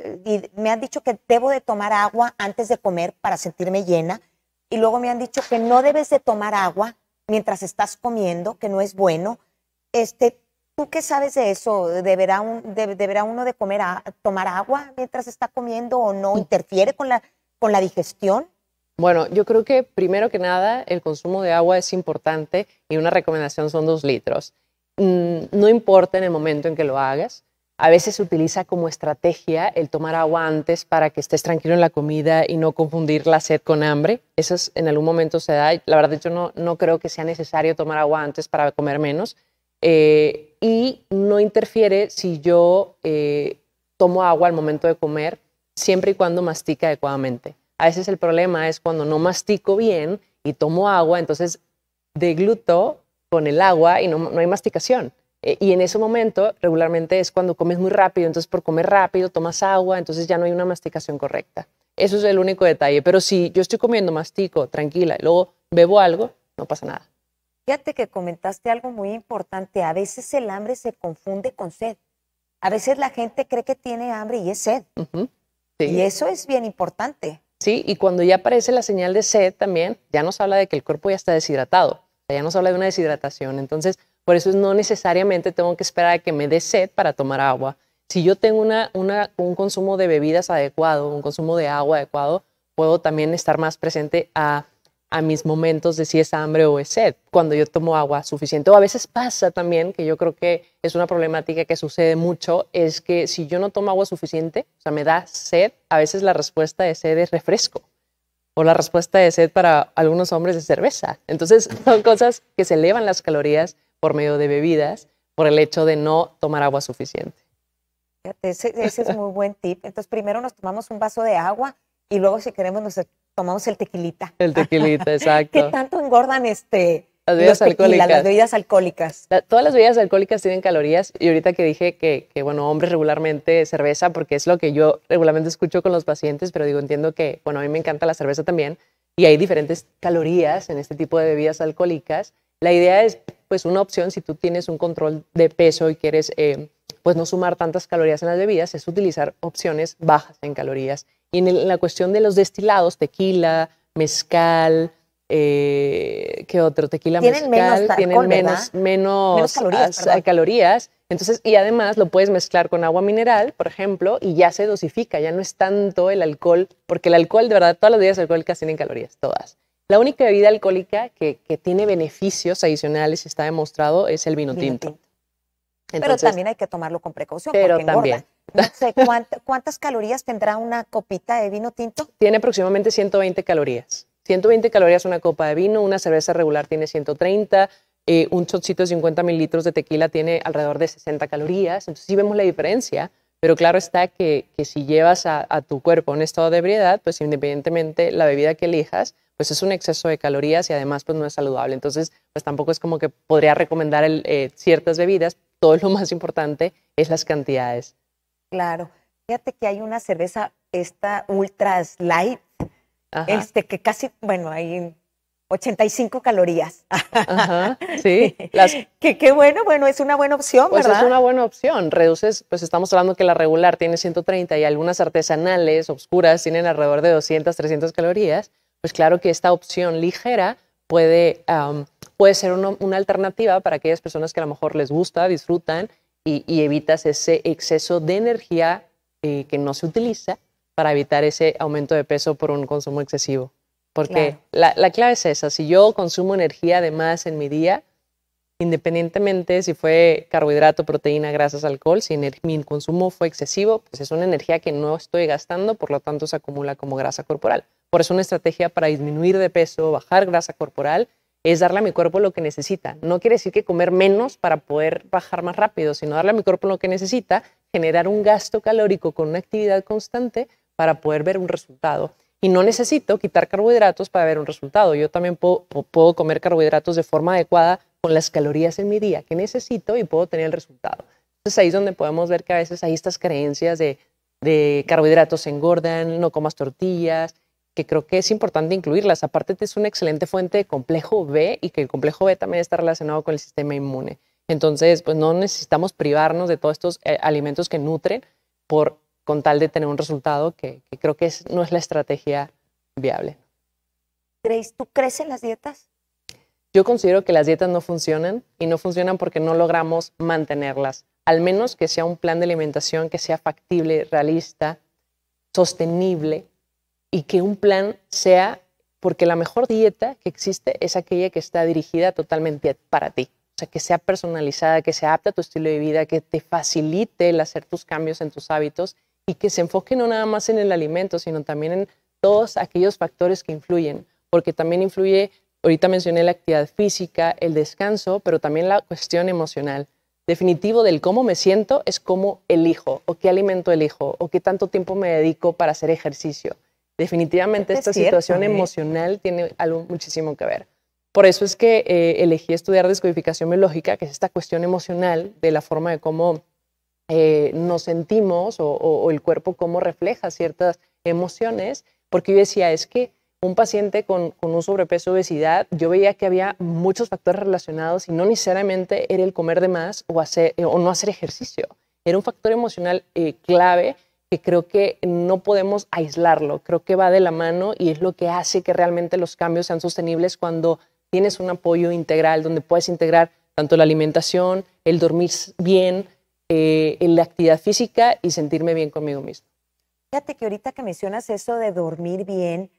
S1: me han dicho que debo de tomar agua antes de comer para sentirme llena y luego me han dicho que no debes de tomar agua mientras estás comiendo, que no es bueno. Este, ¿Tú qué sabes de eso? ¿Deberá, deberá uno de comer a, tomar agua mientras está comiendo o no mm. interfiere con la, con la digestión?
S2: Bueno, yo creo que primero que nada el consumo de agua es importante y una recomendación son dos litros. Mm, no importa en el momento en que lo hagas. A veces se utiliza como estrategia el tomar agua antes para que estés tranquilo en la comida y no confundir la sed con hambre. Eso en algún momento se da. La verdad, yo no, no creo que sea necesario tomar agua antes para comer menos eh, y no interfiere si yo eh, tomo agua al momento de comer, siempre y cuando mastica adecuadamente. A veces el problema es cuando no mastico bien y tomo agua, entonces degluto con el agua y no, hay masticación. Eh, y en ese momento regularmente es cuando comes muy rápido, entonces por comer rápido tomas agua, entonces ya no hay una masticación correcta. Eso es el único detalle, pero si yo estoy comiendo mastico tranquila y luego bebo algo, no pasa
S1: nada. Fíjate que comentaste algo muy importante. A veces el hambre se confunde con sed. A veces la gente cree que tiene hambre y es sed. Y eso es bien importante.
S2: Sí, y cuando ya aparece la señal de sed también, ya nos habla de que el cuerpo ya está deshidratado. Ya nos habla de una deshidratación. Entonces, por eso no necesariamente tengo que esperar a que me dé sed para tomar agua. Si yo tengo un consumo de bebidas adecuado, un consumo de agua adecuado, puedo también estar más presente a a mis momentos de si es hambre o es sed, cuando yo tomo agua suficiente. O a veces pasa también, que yo creo que es una problemática que sucede mucho, es que si yo no tomo agua suficiente, o sea, me da sed, a veces la respuesta de sed es refresco. O la respuesta de sed para algunos hombres es cerveza. Entonces, son cosas que se elevan las calorías por medio de bebidas por el hecho de no tomar agua suficiente.
S1: Ese, ese es muy buen tip. Entonces, primero nos tomamos un vaso de agua y luego, si queremos, nos tomamos el tequilita.
S2: El tequilita, exacto. ¿Qué
S1: tanto engordan este, las bebidas alcohólicas.
S2: todas las bebidas alcohólicas tienen calorías y ahorita que dije que, que, bueno, hombres regularmente cerveza, porque es lo que yo regularmente escucho con los pacientes, pero digo, entiendo que, bueno, a mí me encanta la cerveza también y hay diferentes calorías en este tipo de bebidas alcohólicas. La idea es, pues, una opción si tú tienes un control de peso y quieres, eh, pues, no sumar tantas calorías en las bebidas, es utilizar opciones bajas en calorías y en, la cuestión de los destilados, tequila, mezcal, eh, ¿qué otro? Tequila mezcal, tienen menos, menos, calorías, Entonces, y además lo puedes mezclar con agua mineral, por ejemplo, y ya se dosifica, ya no es tanto el alcohol, porque el alcohol, de verdad, todas las bebidas alcohólicas tienen calorías, todas. La única bebida alcohólica que, que tiene beneficios adicionales, y está demostrado, es el vino, tinto pero también
S1: hay que tomarlo con precaución. porque también. ¿cuántas, calorías tendrá una copita de vino tinto?
S2: Tiene aproximadamente 120 calorías. 120 calorías una copa de vino, una cerveza regular tiene 130, eh, un chocito de 50 mililitros de tequila tiene alrededor de 60 calorías. Entonces sí vemos la diferencia, pero claro está que, que si llevas a, tu cuerpo a un estado de ebriedad, pues independientemente la bebida que elijas, pues es un exceso de calorías y además pues no es saludable. Entonces, pues tampoco es como que podría recomendar eh, ciertas bebidas. Todo lo más importante es las cantidades.
S1: Claro. Fíjate que hay una cerveza, esta ultra light, este que casi, bueno, hay 85 calorías. Ajá, sí. que qué bueno, bueno, es una buena opción, pues Es una buena opción.
S2: Reduces, pues estamos hablando que la regular tiene 130 y algunas artesanales, obscuras, tienen alrededor de 200, 300 calorías pues claro que esta opción ligera puede, puede ser una alternativa para aquellas personas que a lo mejor les gusta, disfrutan y, evitas ese exceso de energía eh, que no se utiliza para evitar ese aumento de peso por un consumo excesivo. Porque la, clave es esa, si yo consumo energía de más en mi día, independientemente si fue carbohidrato, proteína, grasas, alcohol, si mi consumo fue excesivo, pues es una energía que no estoy gastando, por lo tanto se acumula como grasa corporal. Por eso una estrategia para disminuir de peso, bajar grasa corporal, es darle a mi cuerpo lo que necesita. No quiere decir que comer menos para poder bajar más rápido, sino darle a mi cuerpo lo que necesita, generar un gasto calórico con una actividad constante para poder ver un resultado. Y no necesito quitar carbohidratos para ver un resultado. Yo también puedo, comer carbohidratos de forma adecuada con las calorías en mi día que necesito y puedo tener el resultado. Entonces ahí es donde podemos ver que a veces hay estas creencias de carbohidratos engordan, no comas tortillas, que creo que es importante incluirlas. Aparte, es una excelente fuente de complejo B y que el complejo B también está relacionado con el sistema inmune. Entonces, pues no necesitamos privarnos de todos estos eh, alimentos que nutren por, con tal de tener un resultado que, creo que es, no es la estrategia viable.
S1: Grace, ¿tú crees en las dietas?
S2: Yo considero que las dietas no funcionan y no funcionan porque no logramos mantenerlas, al menos que sea un plan de alimentación que sea factible, realista, sostenible y que un plan sea, porque la mejor dieta que existe es aquella que está dirigida totalmente para ti. O sea, que sea personalizada, que sea apta a tu estilo de vida, que te facilite el hacer tus cambios en tus hábitos y que se enfoque no nada más en el alimento, sino también en todos aquellos factores que influyen, porque también influye, ahorita mencioné la actividad física, el descanso, pero también la cuestión emocional. Definitivo del cómo me siento es cómo elijo, o qué alimento elijo, o qué tanto tiempo me dedico para hacer ejercicio Definitivamente esta situación emocional tiene algo muchísimo que ver. Por eso es que eh, elegí estudiar descodificación biológica, que es esta cuestión emocional de la forma de cómo eh, nos sentimos o, el cuerpo cómo refleja ciertas emociones, porque yo decía, es que un paciente con, un sobrepeso, obesidad, yo veía que había muchos factores relacionados y no necesariamente era el comer de más o no hacer ejercicio. Era un factor emocional eh, clave que creo que no podemos aislarlo, creo que va de la mano y es lo que hace que realmente los cambios sean sostenibles cuando tienes un apoyo integral donde puedes integrar tanto la alimentación, el dormir bien, eh, la actividad física y sentirme bien conmigo mismo.
S1: Fíjate que ahorita que mencionas eso de dormir bien,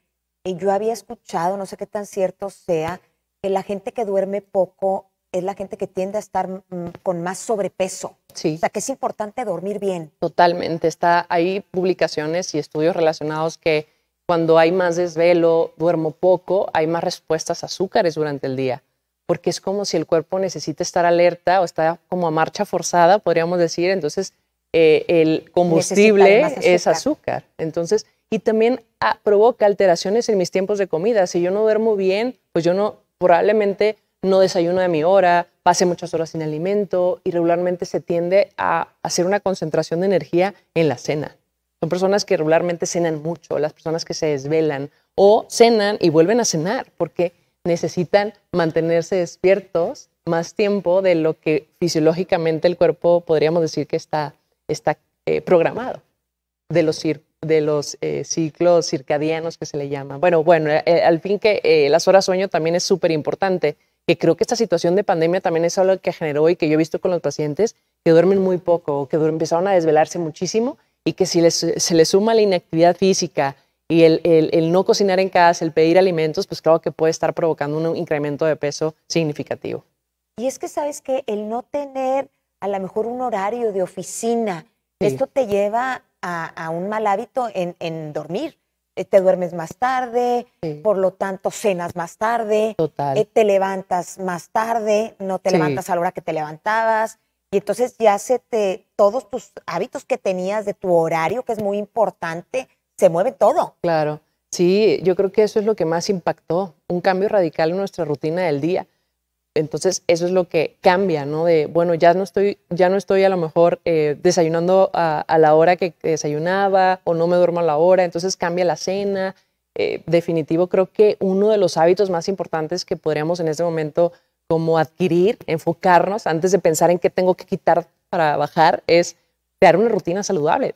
S1: eh, yo había escuchado, no sé qué tan cierto sea, que la gente que duerme poco es la gente que tiende a estar mm, con más sobrepeso. O sea, que es importante dormir bien.
S2: Totalmente. Está, hay publicaciones y estudios relacionados que cuando hay más desvelo, duermo poco, hay más respuestas a azúcares durante el día. Porque es como si el cuerpo necesita estar alerta o está como a marcha forzada, podríamos decir. Entonces, eh, el combustible es azúcar. Entonces, y también ah, provoca alteraciones en mis tiempos de comida. Si yo no duermo bien, pues yo no probablemente no desayuno a mi hora, pase muchas horas sin alimento y regularmente se tiende a hacer una concentración de energía en la cena. Son personas que regularmente cenan mucho, las personas que se desvelan o cenan y vuelven a cenar porque necesitan mantenerse despiertos más tiempo de lo que fisiológicamente el cuerpo podríamos decir que está, está eh, programado de los, de los eh, ciclos circadianos que se le llama. Bueno, bueno, eh, al fin que las horas sueño también es súper importante que creo que esta situación de pandemia también es algo que generó y que yo he visto con los pacientes que duermen muy poco, que empezaron a desvelarse muchísimo y que si se les suma la inactividad física y el, no cocinar en casa, el pedir alimentos, pues claro que puede estar provocando un incremento de peso significativo.
S1: Y es que sabes que el no tener a lo mejor un horario de oficina, esto te lleva a, un mal hábito en dormir. Eh, te duermes más tarde, por lo tanto cenas más tarde, eh, te levantas más tarde, no te levantas a la hora que te levantabas. Y entonces ya se te, todos tus hábitos que tenías de tu horario, que es muy importante, se mueve todo. Claro,
S2: sí, yo creo que eso es lo que más impactó, un cambio radical en nuestra rutina del día. Entonces, eso es lo que cambia, ¿no? De, bueno, ya no estoy, ya no estoy a lo mejor eh, desayunando a, la hora que desayunaba o no me duermo a la hora, entonces cambia la cena. Eh, definitivo, creo que uno de los hábitos más importantes que podríamos en este momento como adquirir, enfocarnos, antes de pensar en qué tengo que quitar para bajar, es crear una rutina saludable.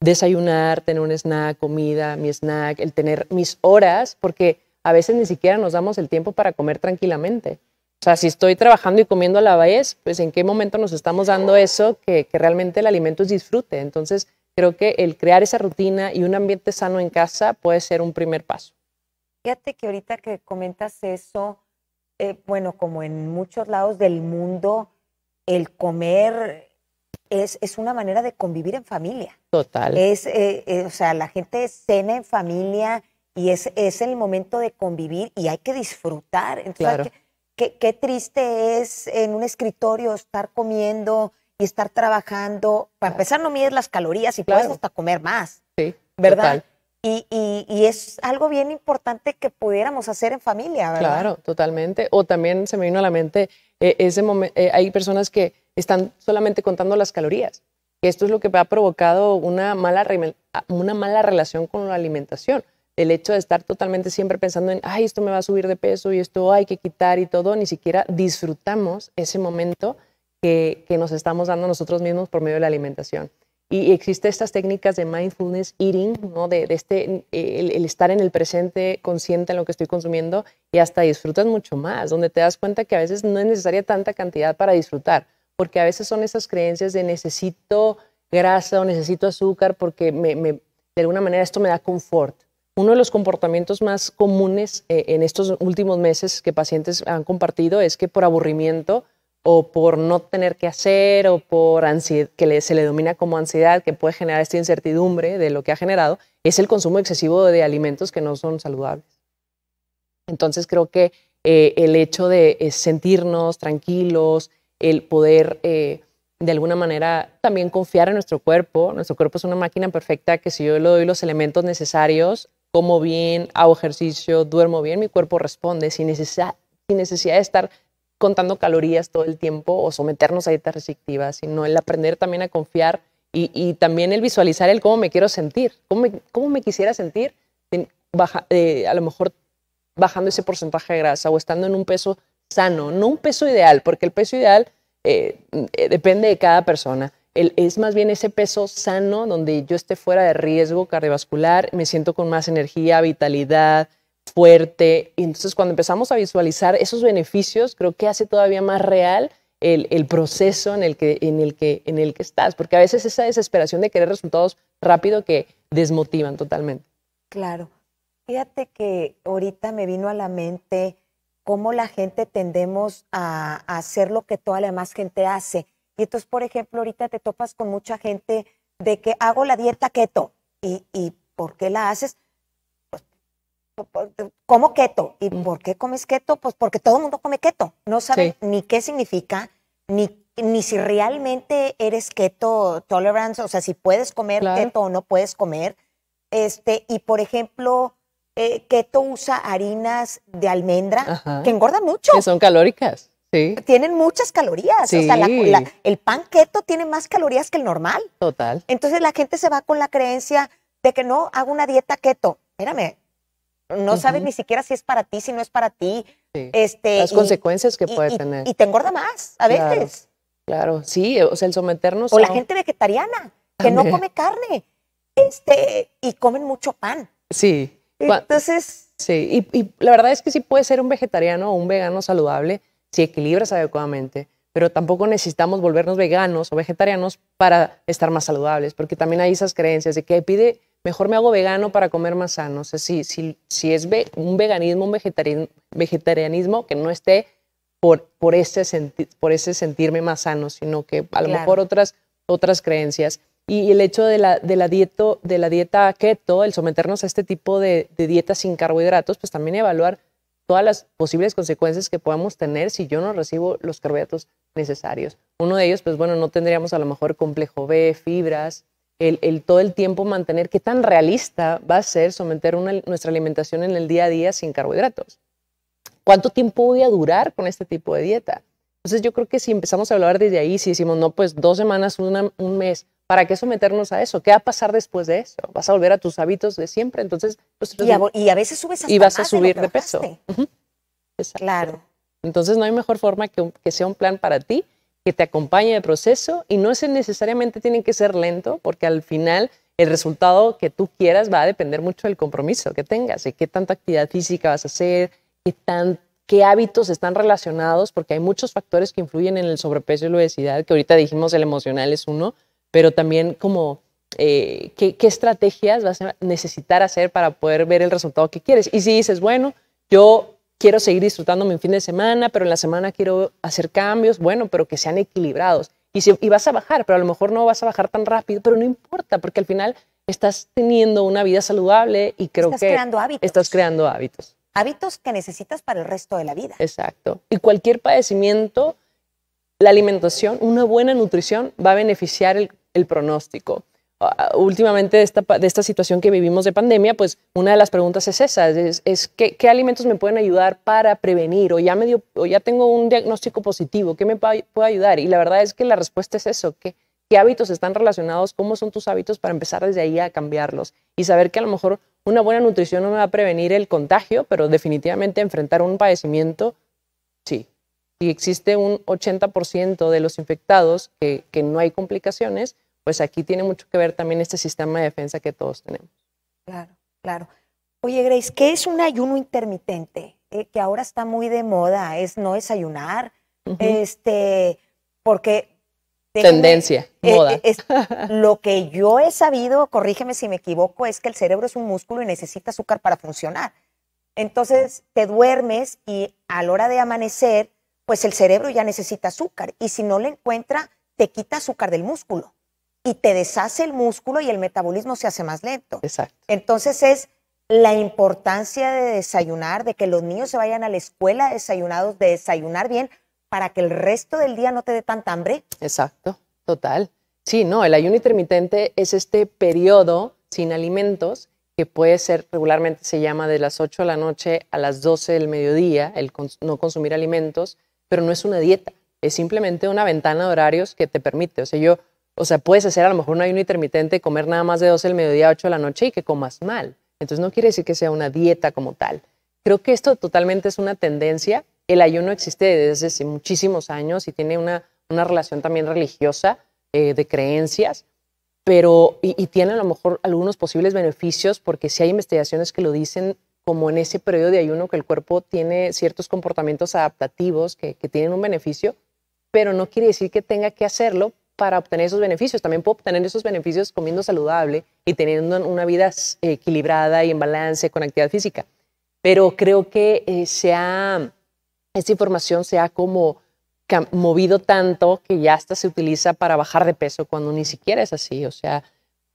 S2: Desayunar, tener un snack, comida, mi snack, el tener mis horas, porque a veces ni siquiera nos damos el tiempo para comer tranquilamente. O sea, si estoy trabajando y comiendo a la vez, pues en qué momento nos estamos dando eso que, realmente el alimento es disfrute. Entonces, creo que el crear esa rutina y un ambiente sano en casa puede
S1: ser un primer paso. Fíjate que ahorita que comentas eso, eh, bueno, como en muchos lados del mundo, el comer es, es una manera de convivir en familia.
S2: Total. Es,
S1: eh, eh, o sea, la gente cena en familia y es, es el momento de convivir y hay que disfrutar. claro qué, triste es en un escritorio estar comiendo y estar trabajando. Para empezar, no mides las calorías y puedes hasta comer más. Sí, ¿verdad? Total. Y, es algo bien importante que pudiéramos hacer en familia, ¿verdad? Claro,
S2: totalmente. O también se me vino a la mente eh, ese momento, eh, hay personas que están solamente contando las calorías. Esto es lo que ha provocado una mala, ah, una mala relación con la alimentación el hecho de estar totalmente siempre pensando en, ay, esto me va a subir de peso y esto hay que quitar y todo, ni siquiera disfrutamos ese momento que, nos estamos dando nosotros mismos por medio de la alimentación. Y existen estas técnicas de mindfulness eating, ¿no? de, este, el, estar en el presente, consciente en lo que estoy consumiendo y hasta disfrutas mucho más, donde te das cuenta que a veces no es necesaria tanta cantidad para disfrutar, porque a veces son esas creencias de necesito grasa o necesito azúcar porque de alguna manera esto me da confort. Uno de los comportamientos más comunes eh, en estos últimos meses que pacientes han compartido es que por aburrimiento o por no tener que hacer o por ansiedad, que se le domina como ansiedad, que puede generar esta incertidumbre de lo que ha generado, es el consumo excesivo de alimentos que no son saludables. Entonces creo que eh, el hecho de eh, sentirnos tranquilos, el poder de alguna manera también confiar en nuestro cuerpo. Nuestro cuerpo es una máquina perfecta que si yo le doy los elementos necesarios, como bien, hago ejercicio, duermo bien, mi cuerpo responde sin necesidad, de estar contando calorías todo el tiempo o someternos a dietas restrictivas, sino el aprender también a confiar y, también el visualizar el cómo me quiero sentir, cómo me, quisiera sentir, eh, a lo mejor bajando ese porcentaje de grasa o estando en un peso sano, no un peso ideal, porque el peso ideal eh, eh, depende de cada persona es más bien ese peso sano donde yo esté fuera de riesgo cardiovascular, me siento con más energía, vitalidad, fuerte. entonces cuando empezamos a visualizar esos beneficios, creo que hace todavía más real el, proceso en el, que, en, el que, en el que estás, porque a veces esa desesperación de querer resultados rápido que desmotivan totalmente.
S1: Claro. Fíjate que ahorita me vino a la mente cómo la gente tendemos a, hacer lo que toda la demás gente hace y entonces, por ejemplo, ahorita te topas con mucha gente de que hago la dieta keto. ¿Y, por qué la haces? Pues, como keto. ¿Y por qué comes keto? Pues porque todo el mundo come keto. No sabe ni qué significa, ni ni si realmente eres keto tolerance, o sea, si puedes comer keto o no puedes comer. Este, y por ejemplo, eh, keto usa harinas de almendra que engordan mucho. Que son calóricas. Tienen muchas calorías. la, el pan keto tiene más calorías que el normal. Total. Entonces la gente se va con la creencia de que no hago una dieta keto. Espérame, no sabes ni siquiera si es para ti, si no es para ti. Este, Las consecuencias que puede tener. Y te engorda más a veces.
S2: Claro, sí, o sea, el someternos. O la gente
S1: vegetariana, que no come carne este, y comen mucho pan.
S2: Sí. Entonces. Sí, y, la verdad es que sí puede ser un vegetariano o un vegano saludable si equilibras adecuadamente, pero tampoco necesitamos volvernos veganos o vegetarianos para estar más saludables, porque también hay esas creencias de que pide, mejor me hago vegano para comer más sano. O sea, si, si, es un veganismo, un vegetarianismo que no esté por, por, ese, por ese sentirme más sano, sino que a lo mejor otras, otras creencias. Y el hecho de la, de la, de la dieta keto, el someternos a este tipo de, de dietas sin carbohidratos, pues también evaluar todas las posibles consecuencias que podamos tener si yo no recibo los carbohidratos necesarios. Uno de ellos, pues bueno, no tendríamos a lo mejor complejo B, fibras, el, todo el tiempo mantener qué tan realista va a ser someter nuestra alimentación en el día a día sin carbohidratos. ¿Cuánto tiempo voy a durar con este tipo de dieta? Entonces yo creo que si empezamos a hablar desde ahí, si decimos, no, pues dos semanas, un mes, ¿Para qué someternos a eso? ¿Qué va a pasar después de eso? ¿Vas a volver a tus hábitos de siempre? Entonces, pues, y, a, veces subes Y vas a subir de, peso. es Claro. Entonces, no hay mejor forma que, sea un plan para ti, que te acompañe el proceso y no es necesariamente tienen que ser lento, porque al final el resultado que tú quieras va a depender mucho del compromiso que tengas, y qué tanta actividad física vas a hacer, qué tan qué hábitos están relacionados, porque hay muchos factores que influyen en el sobrepeso y la obesidad, que ahorita dijimos el emocional es uno, pero también como eh, ¿qué, estrategias vas a necesitar hacer para poder ver el resultado que quieres. Y si dices, bueno, yo quiero seguir disfrutando mi fin de semana, pero en la semana quiero hacer cambios, bueno, pero que sean equilibrados. Y, si, vas a bajar, pero a lo mejor no vas a bajar tan rápido, pero no importa, porque al final estás teniendo una vida saludable y creo estás creando hábitos. estás creando hábitos.
S1: Hábitos que necesitas para el resto de la vida.
S2: Exacto. Y cualquier padecimiento, la alimentación, una buena nutrición va a beneficiar el el pronóstico. Ah, últimamente, de esta, situación que vivimos de pandemia, pues una de las preguntas es esa, es, ¿qué, alimentos me pueden ayudar para prevenir o ya, me ya tengo un diagnóstico positivo, ¿qué me puede ayudar? Y la verdad es que la respuesta es eso, que qué hábitos están relacionados, cómo son tus hábitos para empezar desde ahí a cambiarlos y saber que a lo mejor una buena nutrición no me va a prevenir el contagio, pero definitivamente enfrentar un padecimiento, sí. Si existe un 80% de los infectados que, que no hay complicaciones, pues aquí tiene mucho que ver también este sistema de defensa que todos tenemos.
S1: Claro, claro. Oye, Grace, ¿qué es un ayuno intermitente? Eh, que ahora está muy de moda, es no desayunar, este, porque... Tendencia, eh, moda. Eh, lo que yo he sabido, corrígeme si me equivoco, es que el cerebro es un músculo y necesita azúcar para funcionar. Entonces te duermes y a la hora de amanecer, pues el cerebro ya necesita azúcar y si no le encuentra, te quita azúcar del músculo y te deshace el músculo y el metabolismo se hace más lento. Exacto. Entonces es la importancia de desayunar, de que los niños se vayan a la escuela desayunados, de desayunar bien, para que el resto del día no te dé tanta hambre. Exacto, total. Sí, no, el
S2: ayuno intermitente es este periodo sin alimentos que puede ser regularmente se llama de las 8 de la noche a las 12 del mediodía, el no consumir alimentos, pero no es una dieta, es simplemente una ventana de horarios que te permite. O sea, yo o sea, puedes hacer a lo mejor un ayuno intermitente, comer nada más de 12 el mediodía 8 de la noche y que comas mal. Entonces no quiere decir que sea una dieta como tal. Creo que esto totalmente es una tendencia. El ayuno existe desde hace muchísimos años y tiene una, relación también religiosa eh, de creencias, pero y, tiene a lo mejor algunos posibles beneficios porque si sí hay investigaciones que lo dicen como en ese periodo de ayuno que el cuerpo tiene ciertos comportamientos adaptativos que tienen un beneficio, pero no quiere decir que tenga que hacerlo para obtener esos beneficios. También puedo obtener esos beneficios comiendo saludable y teniendo una vida equilibrada y en balance con actividad física. Pero creo que eh, esta información se ha como movido tanto que ya hasta se utiliza para bajar de peso cuando ni siquiera es así. O sea,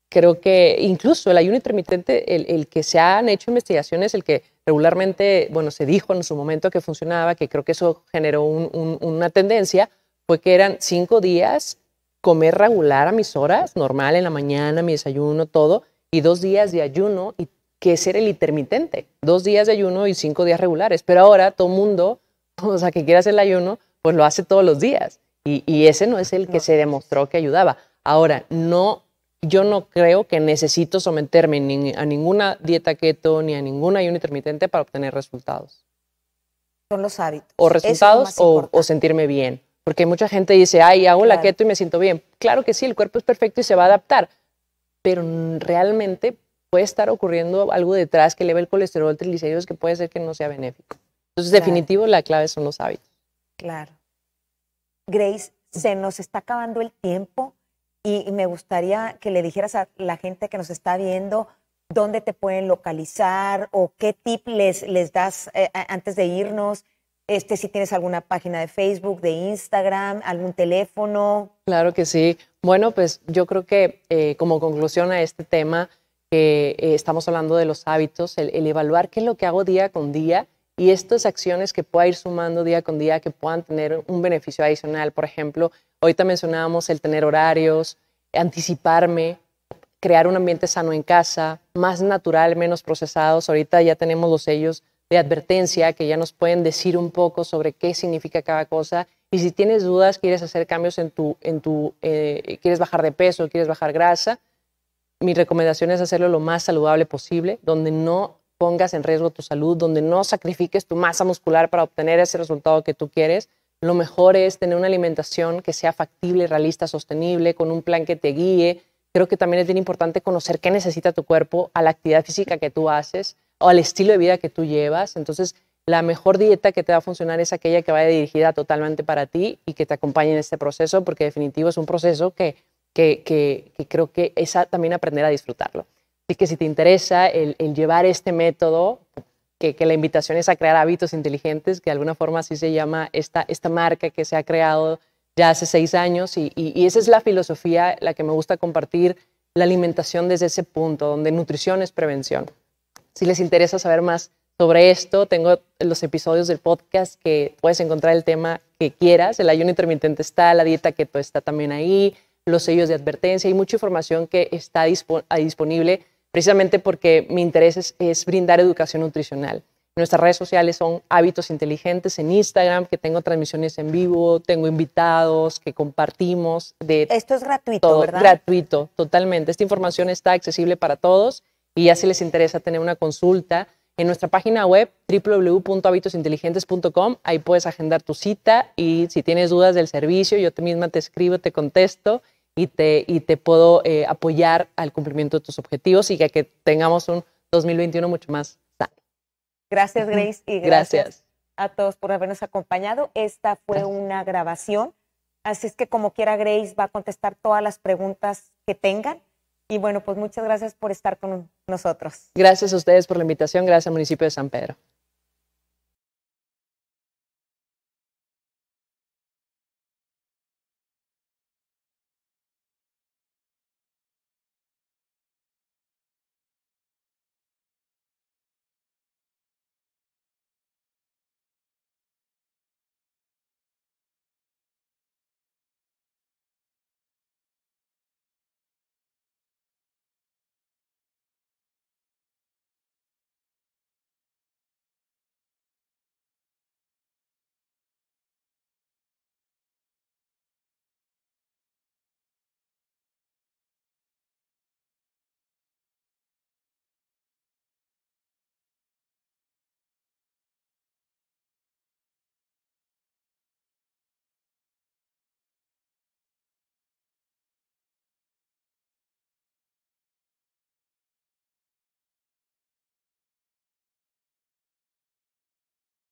S2: creo que incluso el ayuno intermitente, el, que se han hecho investigaciones, el que regularmente, bueno, se dijo en su momento que funcionaba, que creo que eso generó una tendencia, fue que eran cinco días comer regular a mis horas, normal en la mañana, mi desayuno, todo, y dos días de ayuno, y que ser el intermitente, dos días de ayuno y cinco días regulares. Pero ahora todo mundo, o sea, que quiera hacer el ayuno, pues lo hace todos los días. Y, ese no es el que se demostró que ayudaba. Ahora, no, yo no creo que necesito someterme a ninguna dieta keto ni a ningún ayuno intermitente para obtener resultados.
S1: Son los hábitos. O resultados o
S2: sentirme bien porque mucha gente dice, ay, hago la keto y me siento bien. Claro que sí, el cuerpo es perfecto y se va a adaptar, pero realmente puede estar ocurriendo algo detrás que eleve el colesterol, triglicéridos, que puede ser que no sea benéfico. Entonces, definitivo, la clave son los hábitos.
S1: Claro. Grace, se nos está acabando el tiempo y, me gustaría que le dijeras a la gente que nos está viendo dónde te pueden localizar o qué tip les, das eh, antes de irnos este, si tienes alguna página de Facebook, de Instagram, algún teléfono.
S2: Claro que sí. Bueno, pues yo creo que eh, como conclusión a este tema, que eh, estamos hablando de los hábitos, el, evaluar qué es lo que hago día con día y estas acciones que pueda ir sumando día con día que puedan tener un beneficio adicional. Por ejemplo, ahorita mencionábamos el tener horarios, anticiparme, crear un ambiente sano en casa, más natural, menos procesados. Ahorita ya tenemos los sellos de advertencia que ya nos pueden decir un poco sobre qué significa cada cosa. Y si tienes dudas, quieres hacer cambios en tu, en tu eh, quieres bajar de peso, quieres bajar grasa, mi recomendación es hacerlo lo más saludable posible, donde no pongas en riesgo tu salud, donde no sacrifiques tu masa muscular para obtener ese resultado que tú quieres. Lo mejor es tener una alimentación que sea factible, realista, sostenible, con un plan que te guíe. Creo que también es bien importante conocer qué necesita tu cuerpo a la actividad física que tú haces o al estilo de vida que tú llevas. Entonces, la mejor dieta que te va a funcionar es aquella que vaya dirigida totalmente para ti y que te acompañe en este proceso, porque definitivo es un proceso que, que, creo que es también aprender a disfrutarlo. Así que si te interesa el, llevar este método, que, la invitación es a crear hábitos inteligentes, que de alguna forma así se llama esta, marca que se ha creado ya hace seis años y, esa es la filosofía, la que me gusta compartir, la alimentación desde ese punto, donde nutrición es prevención. Si les interesa saber más sobre esto, tengo los episodios del podcast que puedes encontrar el tema que quieras. El ayuno intermitente está, la dieta keto está también ahí, los sellos de advertencia y mucha información que está ah, disponible precisamente porque mi interés es, brindar educación nutricional. Nuestras redes sociales son Hábitos Inteligentes en Instagram, que tengo transmisiones en vivo, tengo invitados que compartimos. De Esto es gratuito, ¿verdad? Gratuito, totalmente. Esta información está accesible para todos y ya si les interesa tener una consulta, en nuestra página web www.habitosinteligentes.com, ahí puedes agendar tu cita y si tienes dudas del servicio, yo misma te escribo, te contesto y te, y te puedo eh, apoyar al cumplimiento de tus objetivos y ya que tengamos un 2021 mucho más sano.
S1: Gracias, Grace, y gracias, a todos por habernos acompañado. Esta fue una grabación, así es que como quiera, Grace va a contestar todas las preguntas que tengan y bueno, pues muchas gracias por estar con nosotros.
S2: Gracias a ustedes por la invitación,
S1: gracias al municipio de San Pedro.